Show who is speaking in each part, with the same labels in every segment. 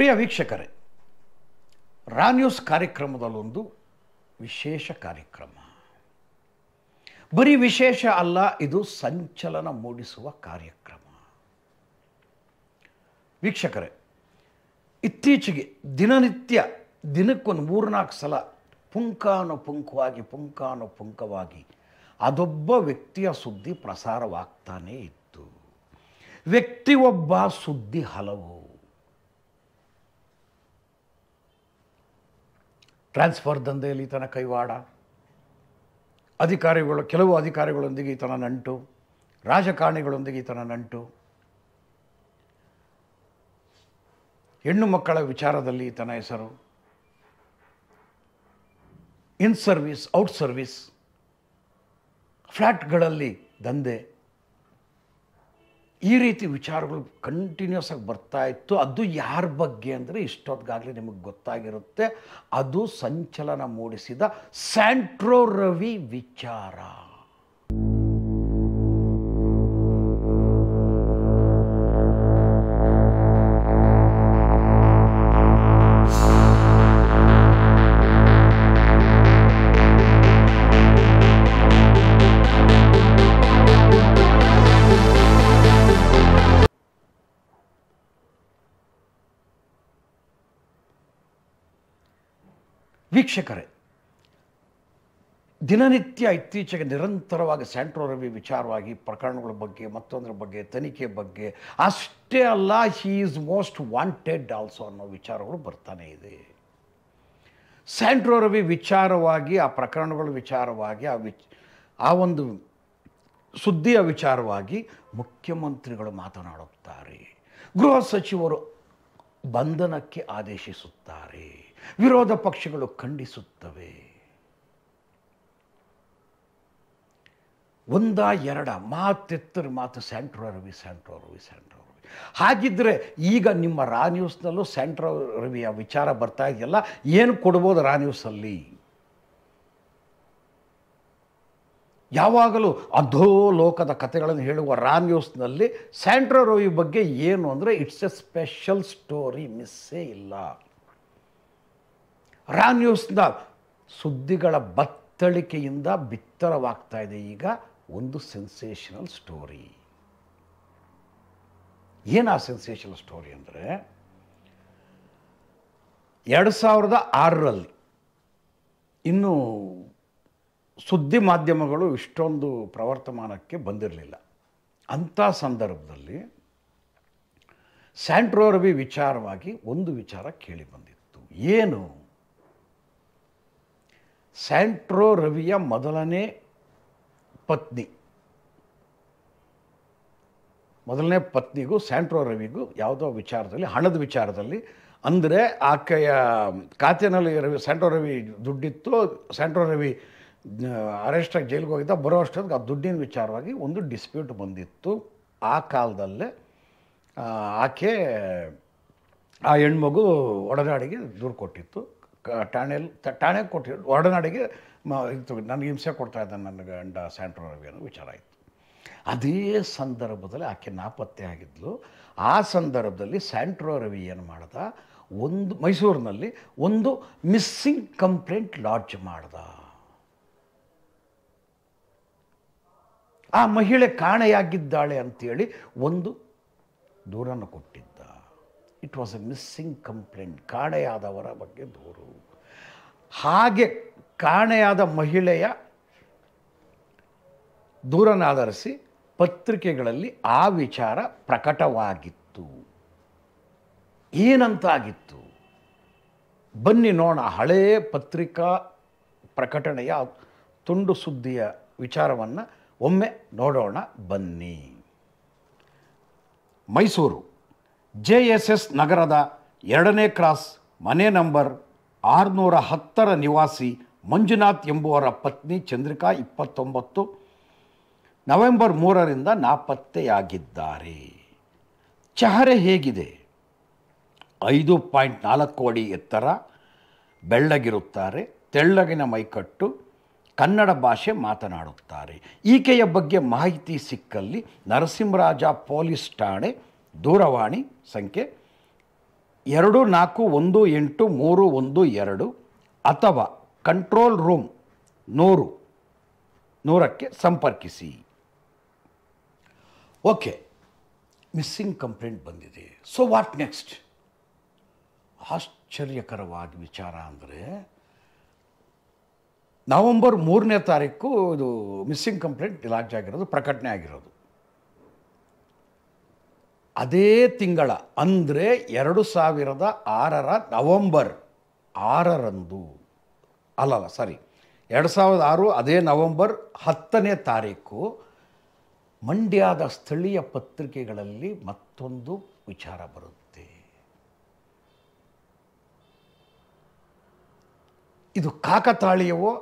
Speaker 1: ಪ್ರಿಯ ವೀಕ್ಷಕರೇ ರಾನ್ಯೂಸ್ ನ್ಯೂಸ್ ಕಾರ್ಯಕ್ರಮದಲ್ಲೊಂದು ವಿಶೇಷ ಕಾರ್ಯಕ್ರಮ ಬರೀ ವಿಶೇಷ ಅಲ್ಲ ಇದು ಸಂಚಲನ ಮೂಡಿಸುವ ಕಾರ್ಯಕ್ರಮ ವೀಕ್ಷಕರೇ ಇತ್ತೀಚೆಗೆ ದಿನನಿತ್ಯ ದಿನಕ್ಕೊಂದು ಮೂರ್ನಾಲ್ಕು ಸಲ ಪುಂಕಾನು ಪುಂಕವಾಗಿ ಅದೊಬ್ಬ ವ್ಯಕ್ತಿಯ ಸುದ್ದಿ ಪ್ರಸಾರವಾಗ್ತಾನೇ ಇತ್ತು ವ್ಯಕ್ತಿ ಒಬ್ಬ ಸುದ್ದಿ ಹಲವು ಟ್ರಾನ್ಸ್ಫರ್ ದಂಧೆಯಲ್ಲಿ ಈತನ ಕೈವಾಡ ಅಧಿಕಾರಿಗಳು ಕೆಲವು ಅಧಿಕಾರಿಗಳೊಂದಿಗೆ ಈತನ ನಂಟು ರಾಜಕಾರಣಿಗಳೊಂದಿಗೆ ಈತನ ನಂಟು ಹೆಣ್ಣು ಮಕ್ಕಳ ವಿಚಾರದಲ್ಲಿ ಈತನ ಹೆಸರು ಇನ್ ಸರ್ವಿಸ್ ಔಟ್ ಸರ್ವಿಸ್ ಫ್ಲ್ಯಾಟ್ಗಳಲ್ಲಿ ದಂಧೆ ಈ ರೀತಿ ವಿಚಾರಗಳು ಕಂಟಿನ್ಯೂಸ್ ಆಗಿ ಬರ್ತಾ ಇತ್ತು ಅದು ಯಾರ ಬಗ್ಗೆ ಅಂದರೆ ಇಷ್ಟೊತ್ತಿಗಾಗಲೇ ನಿಮಗೆ ಗೊತ್ತಾಗಿರುತ್ತೆ ಅದು ಸಂಚಲನ ಮೂಡಿಸಿದ ಸ್ಯಾಂಟ್ರೋ ರವಿ ವಿಚಾರ ವೀಕ್ಷಕರೇ ದಿನನಿತ್ಯ ಇತ್ತೀಚೆಗೆ ನಿರಂತರವಾಗಿ ಸ್ಯಾಂಟ್ರೋ ರವಿ ವಿಚಾರವಾಗಿ ಪ್ರಕರಣಗಳ ಬಗ್ಗೆ ಮತ್ತೊಂದರ ಬಗ್ಗೆ ತನಿಖೆ ಬಗ್ಗೆ ಅಷ್ಟೇ ಅಲ್ಲ he is most wanted also ಅನ್ನೋ ವಿಚಾರಗಳು ಬರ್ತಾನೆ ಇದೆ ಸ್ಯಾಂಟ್ರೋ ರವಿ ವಿಚಾರವಾಗಿ ಆ ಪ್ರಕರಣಗಳ ವಿಚಾರವಾಗಿ ಆ ವಿಚ್ ಆ ಒಂದು ಸುದ್ದಿಯ ವಿಚಾರವಾಗಿ ಮುಖ್ಯಮಂತ್ರಿಗಳು ಮಾತನಾಡುತ್ತಾರೆ ಗೃಹ ಸಚಿವರು ಬಂಧನಕ್ಕೆ ಆದೇಶಿಸುತ್ತಾರೆ ವಿರೋಧ ಪಕ್ಷಗಳು ಖಂಡಿಸುತ್ತವೆ ಒಂದ ಎರಡ ಮಾತೆತ್ತರ ಮಾತು Santro Ravi Santro Ravi Santro Ravi ಹಾಗಿದ್ರೆ ಈಗ ನಿಮ್ಮ ರಾ ನ್ಯೂಸ್ನಲ್ಲೂ ಸ್ಯಾಂಟ್ರೋ ರವಿಯ ವಿಚಾರ ಬರ್ತಾ ಇದೆಯಲ್ಲ ಏನು ಕೊಡ್ಬೋದು ರಾ ನ್ಯೂಸಲ್ಲಿ ಯಾವಾಗಲೂ ಅಧೋಲೋಕದ ಕಥೆಗಳನ್ನು ಹೇಳುವ ರಾ ನ್ಯೂಸ್ನಲ್ಲಿ ಸ್ಯಾಂಟ್ರೋ ರವಿ ಬಗ್ಗೆ ಏನು ಅಂದರೆ ಇಟ್ಸ್ ಎ ಸ್ಪೆಷಲ್ ಸ್ಟೋರಿ ಮಿಸ್ಸೇ ಇಲ್ಲ ರಾ ನ್ಯೂಸ್ನ ಸುದ್ದಿಗಳ ಬತ್ತಳಿಕೆಯಿಂದ ಬಿತ್ತರವಾಗ್ತಾ ಇದೆ ಈಗ ಒಂದು ಸೆನ್ಸೇಷನಲ್ ಸ್ಟೋರಿ ಏನು ಆ ಸೆನ್ಸೇಷನಲ್ ಸ್ಟೋರಿ ಅಂದರೆ ಎರಡು ಸಾವಿರದ ಆರರಲ್ಲಿ ಇನ್ನೂ ಸುದ್ದಿ ಮಾಧ್ಯಮಗಳು ಇಷ್ಟೊಂದು ಪ್ರವರ್ತಮಾನಕ್ಕೆ ಬಂದಿರಲಿಲ್ಲ ಅಂಥ ಸಂದರ್ಭದಲ್ಲಿ ಸ್ಯಾಂಟ್ರೋರ್ವಿ ವಿಚಾರವಾಗಿ ಒಂದು ವಿಚಾರ ಕೇಳಿ ಬಂದಿತ್ತು ಏನು ಸ್ಯಾಂಟ್ರೋ ರವಿಯ ಮೊದಲನೇ ಪತ್ನಿ ಮೊದಲನೇ ಪತ್ನಿಗೂ ಸ್ಯಾಂಟ್ರೋ ರವಿಗೂ ಯಾವುದೋ ವಿಚಾರದಲ್ಲಿ ಹಣದ ವಿಚಾರದಲ್ಲಿ ಅಂದರೆ ಆಕೆಯ ಖಾತೆಯಲ್ಲಿ ರವಿ ಸ್ಯಾಂಟ್ರೋ ರವಿ ದುಡ್ಡಿತ್ತು ಸ್ಯಾಂಟ್ರೋ ರವಿ ಅರೆಸ್ಟಾಗಿ ಜೈಲಿಗೆ ಹೋಗಿದ್ದ ಬರೋ ಅಷ್ಟೊತ್ತಿಗೆ ಆ ದುಡ್ಡಿನ ವಿಚಾರವಾಗಿ ಒಂದು ಡಿಸ್ಪ್ಯೂಟ್ ಬಂದಿತ್ತು ಆ ಕಾಲದಲ್ಲೇ ಆಕೆ ಆ ಹೆಣ್ಮಗು ಒಡನಾಡಿಗೆ ದೂರು ಕೊಟ್ಟಿತ್ತು ಠಾಣೆಯಲ್ಲಿ ಠಾಣೆಗೆ ಕೊಟ್ಟಿರೋ ಒಡನಾಡಿಗೆ ನನಗೆ ಹಿಂಸೆ ಕೊಡ್ತಾ ಇದ್ದ ನನ್ನ ಗಂಡ ಸ್ಯಾಂಟ್ರೋ ರವಿ ಅನ್ನೋ ವಿಚಾರ ಆಯಿತು ಅದೇ ಸಂದರ್ಭದಲ್ಲಿ ಆಕೆ ನಾಪತ್ತೆ ಆಗಿದ್ಲು ಆ ಸಂದರ್ಭದಲ್ಲಿ ಸ್ಯಾಂಟ್ರೋ ರವಿ ಏನು ಮಾಡ್ದ ಒಂದು ಮೈಸೂರಿನಲ್ಲಿ ಒಂದು ಮಿಸ್ಸಿಂಗ್ ಕಂಪ್ಲೇಂಟ್ ಲಾಡ್ಜ್ ಮಾಡ್ದ ಆ ಮಹಿಳೆ ಕಾಣೆಯಾಗಿದ್ದಾಳೆ ಅಂತೇಳಿ ಒಂದು ದೂರನ್ನು ಕೊಟ್ಟಿದ್ದ it was a missing complaint ಕಾಣೆಯಾದವರ ಬಗ್ಗೆ ದೂರು ಹಾಗೆ ಕಾಣೆಯಾದ ಮಹಿಳೆಯ ದೂರನಾಧರಿಸಿ ಪತ್ರಿಕೆಗಳಲ್ಲಿ ಆ ವಿಚಾರ ಪ್ರಕಟವಾಗಿತ್ತು ಏನಂತಾಗಿತ್ತು ಬನ್ನಿ ನೋಣ ಹಳೆಯ ಪತ್ರಿಕಾ ಪ್ರಕಟಣೆಯ ತುಂಡು ಸುದ್ದಿಯ ವಿಚಾರವನ್ನು ಒಮ್ಮೆ ನೋಡೋಣ ಬನ್ನಿ ಮೈಸೂರು ಜೆ ಎಸ್ ಎಸ್ ನಗರದ ಎರಡನೇ ಕ್ರಾಸ್ ಮನೆ ನಂಬರ್ ಆರುನೂರ ಹತ್ತರ ನಿವಾಸಿ ಮಂಜುನಾಥ್ ಎಂಬುವರ ಪತ್ನಿ ಚಂದ್ರಿಕಾ ಇಪ್ಪತ್ತೊಂಬತ್ತು ನವೆಂಬರ್ ಮೂರರಿಂದ ನಾಪತ್ತೆಯಾಗಿದ್ದಾರೆ ಚಹರೆ ಹೇಗಿದೆ ಐದು ಪಾಯಿಂಟ್ ನಾಲ್ಕು ಅಡಿ ಎತ್ತರ ಬೆಳ್ಳಗಿರುತ್ತಾರೆ ತೆಳ್ಳಗಿನ ಮೈಕಟ್ಟು ಕನ್ನಡ ಭಾಷೆ ಮಾತನಾಡುತ್ತಾರೆ ಈಕೆಯ ಬಗ್ಗೆ ಮಾಹಿತಿ ಸಿಕ್ಕಲ್ಲಿ ನರಸಿಂಹರಾಜ ಪೊಲೀಸ್ ಠಾಣೆ ದೂರವಾಣಿ ಸಂಖ್ಯೆ ಎರಡು ನಾಲ್ಕು ಒಂದು ಎಂಟು ಮೂರು ಒಂದು ಎರಡು ಅಥವಾ ಕಂಟ್ರೋಲ್ ರೂಮ್ ನೂರು ನೂರಕ್ಕೆ ಸಂಪರ್ಕಿಸಿ ಓಕೆ ಮಿಸ್ಸಿಂಗ್ ಕಂಪ್ಲೇಂಟ್ ಬಂದಿದೆ ಸೊ ವಾಟ್ ನೆಕ್ಸ್ಟ್ ಆಶ್ಚರ್ಯಕರವಾದ ವಿಚಾರ ಅಂದರೆ ನವೆಂಬರ್ ಮೂರನೇ ತಾರೀಕು ಇದು ಮಿಸ್ಸಿಂಗ್ ಕಂಪ್ಲೇಂಟ್ ಲಾಂಚ್ ಆಗಿರೋದು ಪ್ರಕಟಣೆ ಆಗಿರೋದು ಅದೇ ತಿಂಗಳ ಅಂದರೆ ಎರಡು ಸಾವಿರದ ಆರರ ನವಂಬರ್ ಆರರಂದು ಅಲ್ಲಲ್ಲ ಸಾರಿ ಎರಡು ಸಾವಿರದ ಆರು ಅದೇ ನವಂಬರ್ ಹತ್ತನೇ ತಾರೀಕು ಮಂಡ್ಯದ ಸ್ಥಳೀಯ ಪತ್ರಿಕೆಗಳಲ್ಲಿ ಮತ್ತೊಂದು ವಿಚಾರ ಬರುತ್ತೆ ಇದು ಕಾಕತಾಳೀಯವೋ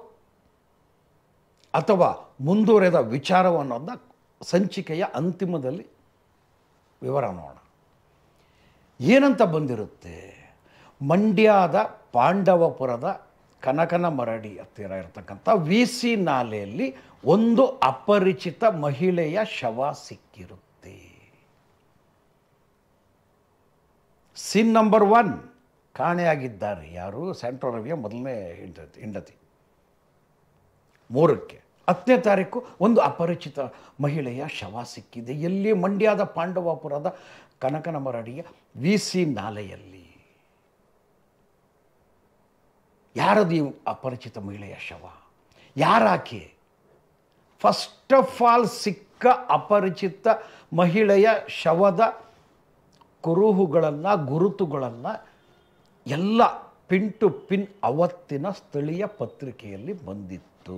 Speaker 1: ಅಥವಾ ಮುಂದುವರೆದ ವಿಚಾರವನ್ನು ಸಂಚಿಕೆಯ ಅಂತಿಮದಲ್ಲಿ ವಿವರ ನೋಡೋಣ ಏನಂತ ಬಂದಿರುತ್ತೆ ಮಂಡ್ಯದ ಪಾಂಡವಪುರದ ಕನಕನ ಮರಡಿ ಹತ್ತಿರ ಇರತಕ್ಕಂಥ ವಿ ಸಿ ನಾಲೆಯಲ್ಲಿ ಒಂದು ಅಪರಿಚಿತ ಮಹಿಳೆಯ ಶವ ಸಿಕ್ಕಿರುತ್ತೆ ಸೀನ್ ನಂಬರ್ ಒನ್ ಕಾಣೆಯಾಗಿದ್ದಾರೆ ಯಾರು ಸೆಂಟ್ರಲ್ ರವಿಯ ಮೊದಲನೇ ಹೆಂಡತಿ ಹೆಂಡತಿ ಮೂರಕ್ಕೆ ಹತ್ತನೇ ತಾರೀಕು ಒಂದು ಅಪರಿಚಿತ ಮಹಿಳೆಯ ಶವ ಸಿಕ್ಕಿದೆ ಎಲ್ಲಿ ಮಂಡ್ಯದ ಪಾಂಡವಾಪುರದ ಕನಕನ ಮರಡಿಯ ವಿ ಸಿ ನಾಲೆಯಲ್ಲಿ ಯಾರದು ಈ ಅಪರಿಚಿತ ಮಹಿಳೆಯ ಶವ ಯಾರಾಕೆ ಫಸ್ಟ್ ಆಫ್ ಆಲ್ ಸಿಕ್ಕ ಅಪರಿಚಿತ ಮಹಿಳೆಯ ಶವದ ಕುರುಹುಗಳನ್ನು ಗುರುತುಗಳನ್ನು ಎಲ್ಲ ಪಿನ್ ಟು ಪಿನ್ ಅವತ್ತಿನ ಸ್ಥಳೀಯ ಪತ್ರಿಕೆಯಲ್ಲಿ ಬಂದಿತ್ತು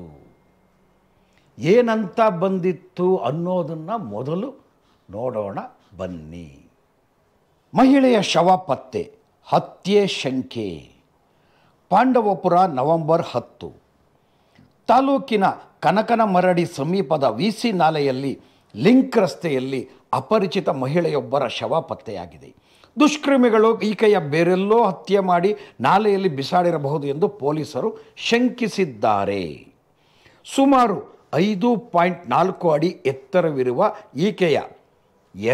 Speaker 1: ಏನಂತ ಬಂದಿತ್ತು ಅನ್ನೋದನ್ನು ಮೊದಲು ನೋಡೋಣ ಬನ್ನಿ ಮಹಿಳೆಯ ಶವ ಪತ್ತೆ ಹತ್ಯೆ ಶಂಕೆ ಪಾಂಡವಪುರ ನವೆಂಬರ್ ಹತ್ತು ತಾಲೂಕಿನ ಕನಕನ ಮರಡಿ ಸಮೀಪದ ವಿ ಸಿ ನಾಲೆಯಲ್ಲಿ ಲಿಂಕ್ ರಸ್ತೆಯಲ್ಲಿ ಅಪರಿಚಿತ ಮಹಿಳೆಯೊಬ್ಬರ ಶವ ಪತ್ತೆಯಾಗಿದೆ ದುಷ್ಕರ್ಮಿಗಳು ಈಕೆಯ ಬೇರೆಲ್ಲೋ ಹತ್ಯೆ ಮಾಡಿ ನಾಲೆಯಲ್ಲಿ ಬಿಸಾಡಿರಬಹುದು ಎಂದು ಪೊಲೀಸರು ಶಂಕಿಸಿದ್ದಾರೆ ಸುಮಾರು ಐದು ಪಾಯಿಂಟ್ ನಾಲ್ಕು ಅಡಿ ಎತ್ತರವಿರುವ ಈಕೆಯ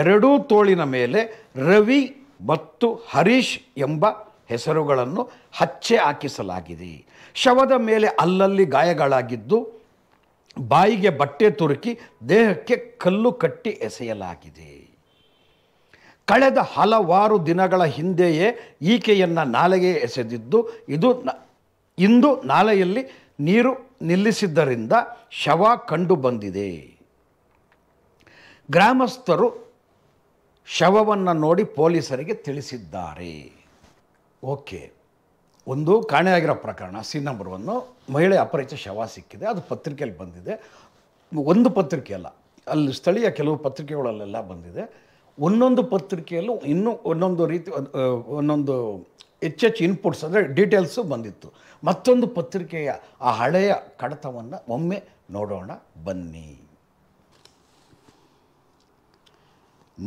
Speaker 1: ಎರಡೂ ತೋಳಿನ ಮೇಲೆ ರವಿ ಮತ್ತು ಹರೀಶ್ ಎಂಬ ಹೆಸರುಗಳನ್ನು ಹಚ್ಚೆ ಹಾಕಿಸಲಾಗಿದೆ ಶವದ ಮೇಲೆ ಅಲ್ಲಲ್ಲಿ ಗಾಯಗಳಾಗಿದ್ದು ಬಾಯಿಗೆ ಬಟ್ಟೆ ತುರುಕಿ ದೇಹಕ್ಕೆ ಕಲ್ಲು ಕಟ್ಟಿ ಎಸೆಯಲಾಗಿದೆ ಕಳೆದ ಹಲವಾರು ದಿನಗಳ ಹಿಂದೆಯೇ ಈಕೆಯನ್ನು ನಾಲೆಗೆ ಎಸೆದಿದ್ದು ಇದು ಇಂದು ನಾಲೆಯಲ್ಲಿ ನೀರು ನಿಲ್ಲಿಸಿದ್ದರಿಂದ ಶವ ಕಂಡು ಬಂದಿದೆ ಗ್ರಾಮಸ್ಥರು ಶವವನ್ನು ನೋಡಿ ಪೊಲೀಸರಿಗೆ ತಿಳಿಸಿದ್ದಾರೆ ಓಕೆ ಒಂದು ಕಾಣೆಯಾಗಿರೋ ಪ್ರಕರಣ ಸಿ ನಂಬರ್ ಒನ್ನು ಮಹಿಳೆ ಅಪರಿಚಿತ ಶವ ಸಿಕ್ಕಿದೆ ಅದು ಪತ್ರಿಕೆಯಲ್ಲಿ ಬಂದಿದೆ ಒಂದು ಪತ್ರಿಕೆ ಅಲ್ಲ ಅಲ್ಲಿ ಸ್ಥಳೀಯ ಕೆಲವು ಪತ್ರಿಕೆಗಳಲ್ಲೆಲ್ಲ ಬಂದಿದೆ ಒಂದೊಂದು ಪತ್ರಿಕೆಯಲ್ಲೂ ಇನ್ನೂ ಒಂದೊಂದು ರೀತಿ ಒಂದೊಂದು ಹೆಚ್ಚೆಚ್ಚು ಇನ್ಪುಟ್ಸ್ ಅಂದರೆ ಡೀಟೇಲ್ಸು ಬಂದಿತ್ತು ಮತ್ತೊಂದು ಪತ್ರಿಕೆಯ ಆ ಹಳೆಯ ಕಡತವನ್ನು ಒಮ್ಮೆ ನೋಡೋಣ ಬನ್ನಿ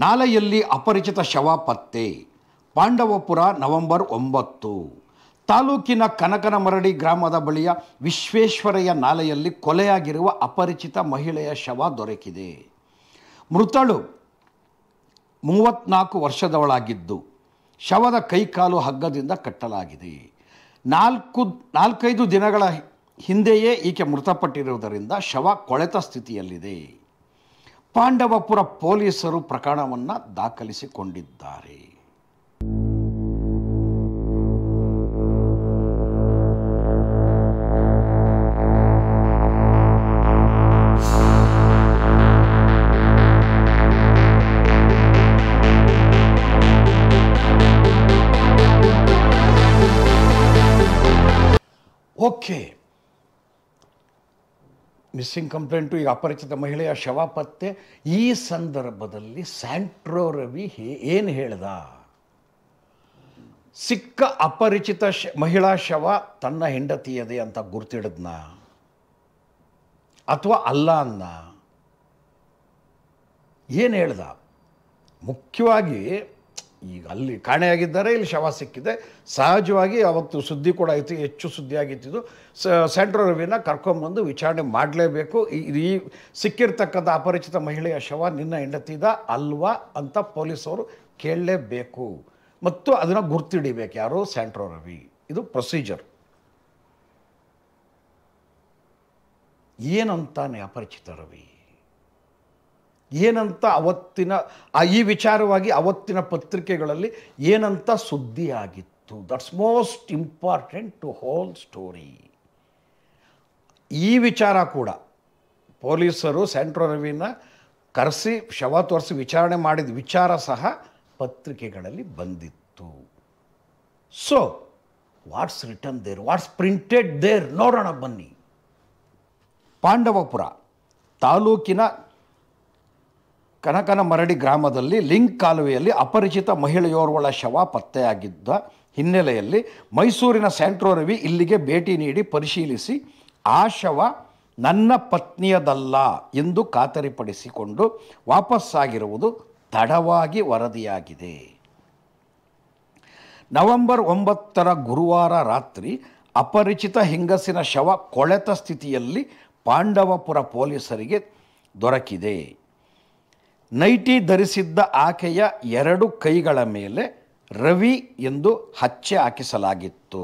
Speaker 1: ನಾಲೆಯಲ್ಲಿ ಅಪರಿಚಿತ ಶವ ಪತ್ತೆ ಪಾಂಡವಪುರ ನವೆಂಬರ್ ಒಂಬತ್ತು ತಾಲೂಕಿನ ಕನಕನಮರಡಿ ಗ್ರಾಮದ ಬಳಿಯ ವಿಶ್ವೇಶ್ವರಯ್ಯ ನಾಲೆಯಲ್ಲಿ ಕೊಲೆಯಾಗಿರುವ ಅಪರಿಚಿತ ಮಹಿಳೆಯ ಶವ ದೊರಕಿದೆ ಮೃತಳು ಮೂವತ್ನಾಲ್ಕು ವರ್ಷದವಳಾಗಿದ್ದು ಶವದ ಕೈಕಾಲು ಹಗ್ಗದಿಂದ ಕಟ್ಟಲಾಗಿದೆ ನಾಲ್ಕು ನಾಲ್ಕೈದು ದಿನಗಳ ಹಿಂದೆಯೇ ಈಕೆ ಮೃತಪಟ್ಟಿರುವುದರಿಂದ ಶವ ಕೊಳೆತ ಸ್ಥಿತಿಯಲ್ಲಿದೆ ಪಾಂಡವಪುರ ಪೊಲೀಸರು ಪ್ರಕರಣವನ್ನು ದಾಖಲಿಸಿಕೊಂಡಿದ್ದಾರೆ ಮಿಸ್ಸಿಂಗ್ ಕಂಪ್ಲೇಂಟು ಈಗ ಅಪರಿಚಿತ ಮಹಿಳೆಯ ಶವ ಪತ್ತೆ ಈ ಸಂದರ್ಭದಲ್ಲಿ ಸ್ಯಾಂಟ್ರೋ ರವಿ ಏನು ಹೇಳ್ದ ಸಿಕ್ಕ ಅಪರಿಚಿತ ಶ ಮಹಿಳಾ ಶವ ತನ್ನ ಹೆಂಡತಿಯದೆ ಅಂತ ಗುರ್ತಿಡಿದ್ನ ಅಥವಾ ಅಲ್ಲ ಅನ್ನ ಏನು ಹೇಳ್ದ ಮುಖ್ಯವಾಗಿ ಈಗ ಅಲ್ಲಿ ಕಾಣೆಯಾಗಿದ್ದಾರೆ ಇಲ್ಲಿ ಶವ ಸಿಕ್ಕಿದೆ ಸಹಜವಾಗಿ ಅವತ್ತು ಸುದ್ದಿ ಕೂಡ ಆಯಿತು ಹೆಚ್ಚು ಸುದ್ದಿ ಆಗಿತ್ತಿದ್ದು ಸೆಂಟ್ರೋ ರವಿನ ಕರ್ಕೊಂಬಂದು ವಿಚಾರಣೆ ಮಾಡಲೇಬೇಕು ಈ ಸಿಕ್ಕಿರ್ತಕ್ಕಂಥ ಅಪರಿಚಿತ ಮಹಿಳೆಯ ಶವ ನಿನ್ನ ಹೆಂಡತಿದ ಅಲ್ವಾ ಅಂತ ಪೊಲೀಸವರು ಕೇಳಲೇಬೇಕು ಮತ್ತು ಅದನ್ನು ಗುರ್ತಿಡಿಬೇಕು ಯಾರು ಸೆಂಟ್ರೋ ರವಿ ಇದು ಪ್ರೊಸೀಜರ್ ಏನಂತಾನೆ ಅಪರಿಚಿತ ರವಿ ಏನಂತ ಅವತ್ತಿನ ಈ ವಿಚಾರವಾಗಿ ಅವತ್ತಿನ ಪತ್ರಿಕೆಗಳಲ್ಲಿ ಏನಂತ ಸುದ್ದಿ ಆಗಿತ್ತು that's most important to whole story ಈ ವಿಚಾರ ಕೂಡ ಪೊಲೀಸರು ಸೆಂಟ್ರೋ ರವಿನ ಕರೆಸಿ ಶವ ತೋರಿಸಿ ವಿಚಾರಣೆ ಮಾಡಿದ ವಿಚಾರ ಸಹ ಪತ್ರಿಕೆಗಳಲ್ಲಿ ಬಂದಿತ್ತು so what's return there what's printed there ನೋಡೋಣ ಬನ್ನಿ ಪಾಂಡವಪುರ ತಾಲೂಕಿನ ಕನಕನಮರಡಿ ಗ್ರಾಮದಲ್ಲಿ ಲಿಂಕ್ ಕಾಲುವೆಯಲ್ಲಿ ಅಪರಿಚಿತ ಮಹಿಳೆಯೋರ್ವಳ ಶವ ಪತ್ತೆಯಾಗಿದ್ದ ಹಿನ್ನೆಲೆಯಲ್ಲಿ ಮೈಸೂರಿನ ಸ್ಯಾಂಟ್ರೋ ರವಿ ಇಲ್ಲಿಗೆ ಭೇಟಿ ನೀಡಿ ಪರಿಶೀಲಿಸಿ ಆ ಶವ ನನ್ನ ಪತ್ನಿಯದಲ್ಲ ಎಂದು ಖಾತರಿಪಡಿಸಿಕೊಂಡು ವಾಪಸ್ಸಾಗಿರುವುದು ತಡವಾಗಿ ವರದಿಯಾಗಿದೆ ನವೆಂಬರ್ ಒಂಬತ್ತರ ಗುರುವಾರ ರಾತ್ರಿ ಅಪರಿಚಿತ ಹೆಂಗಸಿನ ಶವ ಕೊಳೆತ ಸ್ಥಿತಿಯಲ್ಲಿ ಪಾಂಡವಪುರ ಪೊಲೀಸರಿಗೆ ದೊರಕಿದೆ ನೈಟಿ ಧರಿಸಿದ್ದ ಆಕೆಯ ಎರಡು ಕೈಗಳ ಮೇಲೆ ರವಿ ಎಂದು ಹಚ್ಚೆ ಹಾಕಿಸಲಾಗಿತ್ತು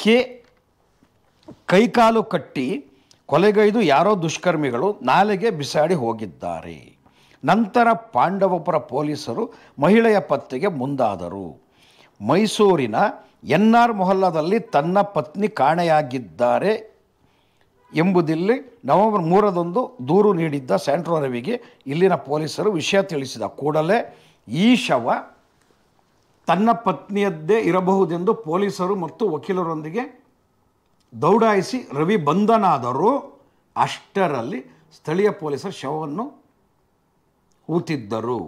Speaker 1: ಕೆ ಕೈಕಾಲು ಕಟ್ಟಿ ಕೊಲೆಗೈದು ಯಾರೋ ದುಷ್ಕರ್ಮಿಗಳು ನಾಲೆಗೆ ಬಿಸಾಡಿ ಹೋಗಿದ್ದಾರೆ ನಂತರ ಪಾಂಡವಪುರ ಪೊಲೀಸರು ಮಹಿಳೆಯ ಪತ್ತೆಗೆ ಮುಂದಾದರು ಮೈಸೂರಿನ ಎನ್ ಆರ್ ಮೊಹಲ್ಲಾದಲ್ಲಿ ತನ್ನ ಪತ್ನಿ ಕಾಣೆಯಾಗಿದ್ದಾರೆ ಎಂಬುದಿಲ್ಲ ನವೆಂಬರ್ ಮೂರರಂದು ದೂರು ನೀಡಿದ್ದ ಸ್ಯಾಂಟ್ರೋ ರವಿಗೆ ಇಲ್ಲಿನ ಪೊಲೀಸರು ವಿಷಯ ತಿಳಿಸಿದ ಕೂಡಲೇ ಈ ಶವ ತನ್ನ ಪತ್ನಿಯದ್ದೇ ಇರಬಹುದೆಂದು ಪೊಲೀಸರು ಮತ್ತು ವಕೀಲರೊಂದಿಗೆ ದೌಡಾಯಿಸಿ ರವಿ ಬಂಧನಾದರೂ ಅಷ್ಟರಲ್ಲಿ ಸ್ಥಳೀಯ ಪೊಲೀಸರು ಶವವನ್ನು ಹೂತಿದ್ದರು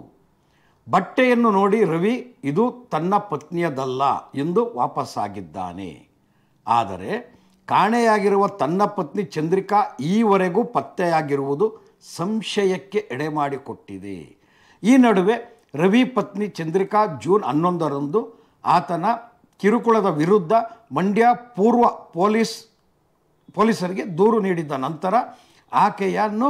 Speaker 1: ಬಟ್ಟೆಯನ್ನು ನೋಡಿ ರವಿ ಇದು ತನ್ನ ಪತ್ನಿಯದಲ್ಲ ಎಂದು ವಾಪಸ್ಸಾಗಿದ್ದಾನೆ ಆದರೆ ಕಾಣೆಯಾಗಿರುವ ತನ್ನ ಪತ್ನಿ ಚಂದ್ರಿಕಾ ಈವರೆಗೂ ಪತ್ತೆಯಾಗಿರುವುದು ಸಂಶಯಕ್ಕೆ ಎಡೆ ಮಾಡಿಕೊಟ್ಟಿದೆ ಈ ನಡುವೆ ರವಿ ಪತ್ನಿ ಚಂದ್ರಿಕಾ ಜೂನ್ ಹನ್ನೊಂದರಂದು ಆತನ ಕಿರುಕುಳದ ವಿರುದ್ಧ ಮಂಡ್ಯ ಪೂರ್ವ ಪೊಲೀಸ್ ಪೊಲೀಸರಿಗೆ ದೂರು ನೀಡಿದ್ದ ನಂತರ ಆಕೆಯನ್ನು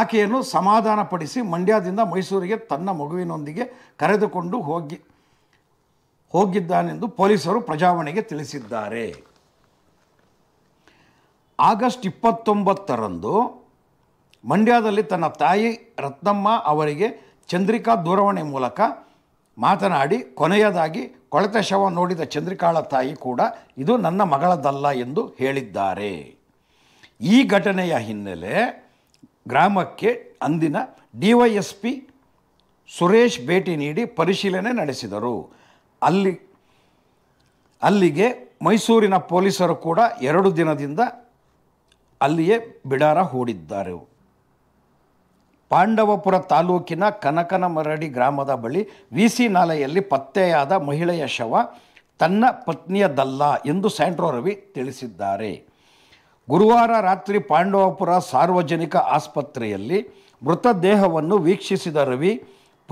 Speaker 1: ಆಕೆಯನ್ನು ಸಮಾಧಾನಪಡಿಸಿ ಮಂಡ್ಯದಿಂದ ಮೈಸೂರಿಗೆ ತನ್ನ ಮಗುವಿನೊಂದಿಗೆ ಕರೆದುಕೊಂಡು ಹೋಗಿ ಹೋಗಿದ್ದಾನೆಂದು ಪೊಲೀಸರು ಪ್ರಜಾವಣೆಗೆ ತಿಳಿಸಿದ್ದಾರೆ ಆಗಸ್ಟ್ ಇಪ್ಪತ್ತೊಂಬತ್ತರಂದು ಮಂಡ್ಯದಲ್ಲಿ ತನ್ನ ತಾಯಿ ರತ್ನಮ್ಮ ಅವರಿಗೆ ಚಂದ್ರಿಕಾ ದೂರವಾಣಿ ಮೂಲಕ ಮಾತನಾಡಿ ಕೊನೆಯದಾಗಿ ಕೊಳೆತ ಶವ ನೋಡಿದ ಚಂದ್ರಿಕಾಳ ತಾಯಿ ಕೂಡ ಇದು ನನ್ನ ಮಗಳದಲ್ಲ ಎಂದು ಹೇಳಿದ್ದಾರೆ ಈ ಘಟನೆಯ ಹಿನ್ನೆಲೆ ಗ್ರಾಮಕ್ಕೆ ಅಂದಿನ ಡಿ ಸುರೇಶ್ ಭೇಟಿ ನೀಡಿ ಪರಿಶೀಲನೆ ನಡೆಸಿದರು ಅಲ್ಲಿ ಅಲ್ಲಿಗೆ ಮೈಸೂರಿನ ಪೊಲೀಸರು ಕೂಡ ಎರಡು ದಿನದಿಂದ ಅಲ್ಲಿಯೇ ಬಿಡಾರ ಹೂಡಿದ್ದಾರೆ ಪಾಂಡವಪುರ ತಾಲೂಕಿನ ಕನಕನಮರಡಿ ಗ್ರಾಮದ ಬಳಿ ವಿ ಸಿ ನಾಲೆಯಲ್ಲಿ ಪತ್ತೆಯಾದ ಮಹಿಳೆಯ ಶವ ತನ್ನ ಪತ್ನಿಯದಲ್ಲ ಎಂದು ಸ್ಯಾಂಡ್ರೋ ರವಿ ತಿಳಿಸಿದ್ದಾರೆ ಗುರುವಾರ ರಾತ್ರಿ ಪಾಂಡವಪುರ ಸಾರ್ವಜನಿಕ ಆಸ್ಪತ್ರೆಯಲ್ಲಿ ಮೃತದೇಹವನ್ನು ವೀಕ್ಷಿಸಿದ ರವಿ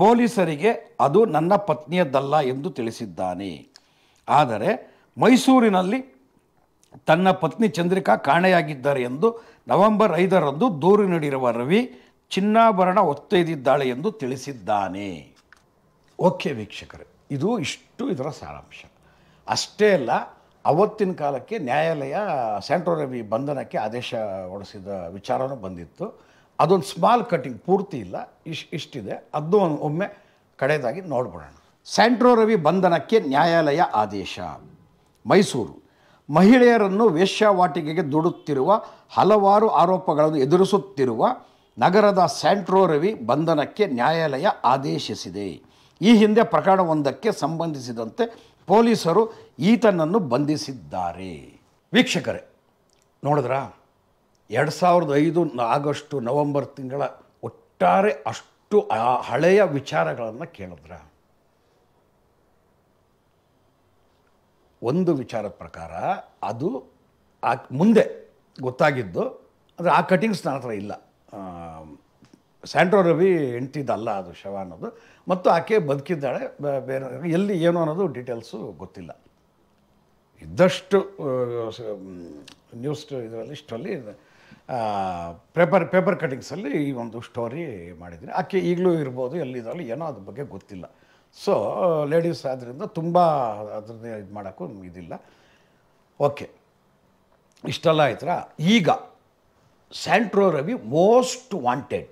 Speaker 1: ಪೊಲೀಸರಿಗೆ ಅದು ನನ್ನ ಪತ್ನಿಯದ್ದಲ್ಲ ಎಂದು ತಿಳಿಸಿದ್ದಾನೆ ಆದರೆ ಮೈಸೂರಿನಲ್ಲಿ ತನ್ನ ಪತ್ನಿ ಚಂದ್ರಿಕಾ ಕಾಣೆಯಾಗಿದ್ದಾರೆ ಎಂದು ನವೆಂಬರ್ ಐದರಂದು ದೂರು ನೀಡಿರುವ ರವಿ ಚಿನ್ನಾಭರಣ ಒತ್ತೊಯ್ದಿದ್ದಾಳೆ ಎಂದು ತಿಳಿಸಿದ್ದಾನೆ ಓಕೆ ವೀಕ್ಷಕರೇ ಇದು ಇಷ್ಟು ಇದರ ಸಾರಾಂಶ ಅಷ್ಟೇ ಅಲ್ಲ ಅವತ್ತಿನ ಕಾಲಕ್ಕೆ ನ್ಯಾಯಾಲಯ ಸ್ಯಾಂಟ್ರೋ ರವಿ ಬಂಧನಕ್ಕೆ ಆದೇಶ ಹೊಡಿಸಿದ ವಿಚಾರವೂ ಬಂದಿತ್ತು ಅದೊಂದು ಸ್ಮಾಲ್ ಕಟಿಂಗ್ ಪೂರ್ತಿ ಇಲ್ಲ ಇಶ್ ಇಷ್ಟಿದೆ ಅದು ಒಮ್ಮೆ ಕಡೆಯದಾಗಿ ನೋಡ್ಬಿಡೋಣ ಸ್ಯಾಂಟ್ರೋ ರವಿ ಬಂಧನಕ್ಕೆ ನ್ಯಾಯಾಲಯ ಆದೇಶ ಮೈಸೂರು ಮಹಿಳೆಯರನ್ನು ವೇಶ್ಯಾವಾಟಿಕೆಗೆ ದುಡುತ್ತಿರುವ ಹಲವಾರು ಆರೋಪಗಳನ್ನು ಎದುರಿಸುತ್ತಿರುವ ನಗರದ ಸ್ಯಾಂಟ್ರೋ ರವಿ ಬಂಧನಕ್ಕೆ ನ್ಯಾಯಾಲಯ ಆದೇಶಿಸಿದೆ ಈ ಹಿಂದೆ ಪ್ರಕರಣವೊಂದಕ್ಕೆ ಸಂಬಂಧಿಸಿದಂತೆ ಪೊಲೀಸರು ಈತನನ್ನು ಬಂಧಿಸಿದ್ದಾರೆ ವೀಕ್ಷಕರೇ ನೋಡಿದ್ರ ಎರಡು ಸಾವಿರದ ಐದು ಆಗಸ್ಟು ನವೆಂಬರ್ ತಿಂಗಳ ಒಟ್ಟಾರೆ ಅಷ್ಟು ಹಳೆಯ ವಿಚಾರಗಳನ್ನು ಕೇಳಿದ್ರಾ ಒಂದು ವಿಚಾರದ ಪ್ರಕಾರ ಅದು ಆ ಮುಂದೆ ಗೊತ್ತಾಗಿದ್ದು ಅಂದರೆ ಆ ಕಟಿಂಗ್ಸ್ ನನ್ನ ಹತ್ರ ಇಲ್ಲ ಸ್ಯಾಂಟ್ರೋ ರವಿ ಹೆಂಡ್ತಿದ್ದಲ್ಲ ಅದು ಶವ ಅನ್ನೋದು ಮತ್ತು ಆಕೆ ಬದುಕಿದ್ದಾಳೆ ಬೇರೆ ಎಲ್ಲಿ ಏನು ಅನ್ನೋದು ಡೀಟೇಲ್ಸು ಗೊತ್ತಿಲ್ಲ ಇದ್ದಷ್ಟು ನ್ಯೂಸ್ ಇದರಲ್ಲಿ ಇಷ್ಟರಲ್ಲಿ ಪೇಪರ್ ಪೇಪರ್ ಕಟಿಂಗ್ಸಲ್ಲಿ ಈ ಒಂದು ಸ್ಟೋರಿ ಮಾಡಿದ್ದೀನಿ ಆಕೆ ಈಗಲೂ ಇರ್ಬೋದು ಎಲ್ಲಿದ್ದಾಗಲೂ ಏನೋ ಅದ್ರ ಬಗ್ಗೆ ಗೊತ್ತಿಲ್ಲ ಸೊ ಲೇಡೀಸ್ ಆದ್ದರಿಂದ ತುಂಬ ಅದನ್ನ ಇದು ಮಾಡೋಕ್ಕೂ ಇದಿಲ್ಲ ಓಕೆ ಇಷ್ಟೆಲ್ಲ ಆಯ್ತರ ಈಗ ಸ್ಯಾಂಟ್ರೋ ರವಿ ಮೋಸ್ಟ್ ವಾಂಟೆಡ್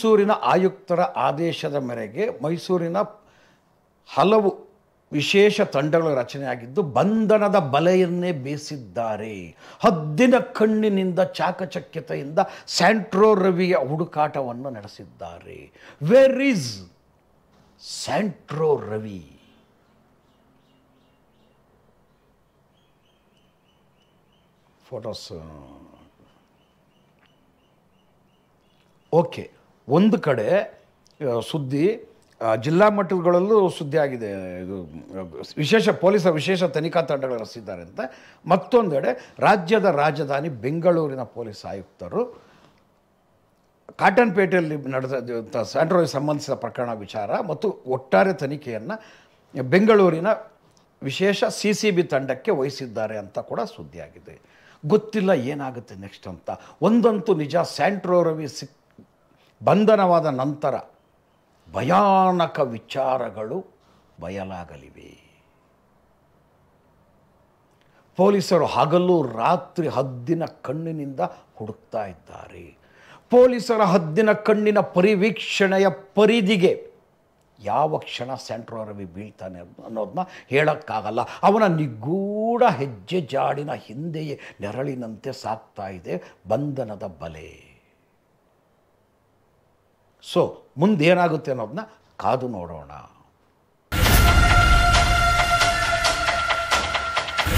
Speaker 1: ಮೈಸೂರಿನ ಆಯುಕ್ತರ ಆದೇಶದ ಮೇರೆಗೆ ಮೈಸೂರಿನ ಹಲವು ವಿಶೇಷ ತಂಡಗಳು ರಚನೆಯಾಗಿದ್ದು ಬಂಧನದ ಬಲೆಯನ್ನೇ ಬೇಸಿದ್ದಾರೆ ಹದ್ದಿನ ಕಣ್ಣಿನಿಂದ ಚಾಕಚಕ್ಯತೆಯಿಂದ ಸ್ಯಾಂಟ್ರೋ ರವಿಯ ಹುಡುಕಾಟವನ್ನು ನಡೆಸಿದ್ದಾರೆ where is Santro Ravi photos okay ಒಂದು ಕಡೆ ಸುದ್ದಿ ಜಿಲ್ಲಾ ಮಟ್ಟಗಳಲ್ಲೂ ಸುದ್ದಿ ಆಗಿದೆ ಇದು ವಿಶೇಷ ಪೊಲೀಸರ ವಿಶೇಷ ತನಿಖಾ ತಂಡಗಳು ರಚಿಸಿದ್ದಾರೆ ಅಂತ ಮತ್ತೊಂದೆಡೆ ರಾಜ್ಯದ ರಾಜಧಾನಿ ಬೆಂಗಳೂರಿನ ಪೊಲೀಸ್ ಆಯುಕ್ತರು ಕಾಟನ್ಪೇಟೆಯಲ್ಲಿ ನಡೆದ ಸ್ಯಾಂಡ್ರೋಯ್ ಸಂಬಂಧಿಸಿದ ಪ್ರಕರಣ ವಿಚಾರ ಮತ್ತು ಒಟ್ಟಾರೆ ತನಿಖೆಯನ್ನು ಬೆಂಗಳೂರಿನ ವಿಶೇಷ ಸಿ ಸಿ ಬಿ ತಂಡಕ್ಕೆ ವಹಿಸಿದ್ದಾರೆ ಅಂತ ಕೂಡ ಸುದ್ದಿಯಾಗಿದೆ ಗೊತ್ತಿಲ್ಲ ಏನಾಗುತ್ತೆ ನೆಕ್ಸ್ಟ್ ಅಂತ ಒಂದಂತೂ ನಿಜ ಸ್ಯಾಂಟ್ರೋ ರವಿ ಸಿಕ್ಕ ಬಂಧನವಾದ ನಂತರ ಭಯಾನಕ ವಿಚಾರಗಳು ಬಯಲಾಗಲಿವೆ ಪೊಲೀಸರು ಹಗಲು ರಾತ್ರಿ ಹದ್ದಿನ ಕಣ್ಣಿನಿಂದ ಹುಡುಕ್ತಾ ಇದ್ದಾರೆ ಪೊಲೀಸರ ಹದ್ದಿನ ಕಣ್ಣಿನ ಪರಿವೀಕ್ಷಣೆಯ ಪರಿಧಿಗೆ ಯಾವ ಕ್ಷಣ ಸೆಂಟ್ರೋ ರವಿ ಬೀಳ್ತಾನೆ ಅನ್ನೋದನ್ನ ಹೇಳೋಕ್ಕಾಗಲ್ಲ ಅವನ ನಿಗೂಢ ಹೆಜ್ಜೆ ಜಾಡಿನ ಹಿಂದೆಯೇ ನೆರಳಿನಂತೆ ಸಾಕ್ತಾ ಇದೆ ಬಂಧನದ ಬಲೆ ಸೊ ಮುಂದೇನಾಗುತ್ತೆ ಅನ್ನೋದನ್ನ ಕಾದು ನೋಡೋಣ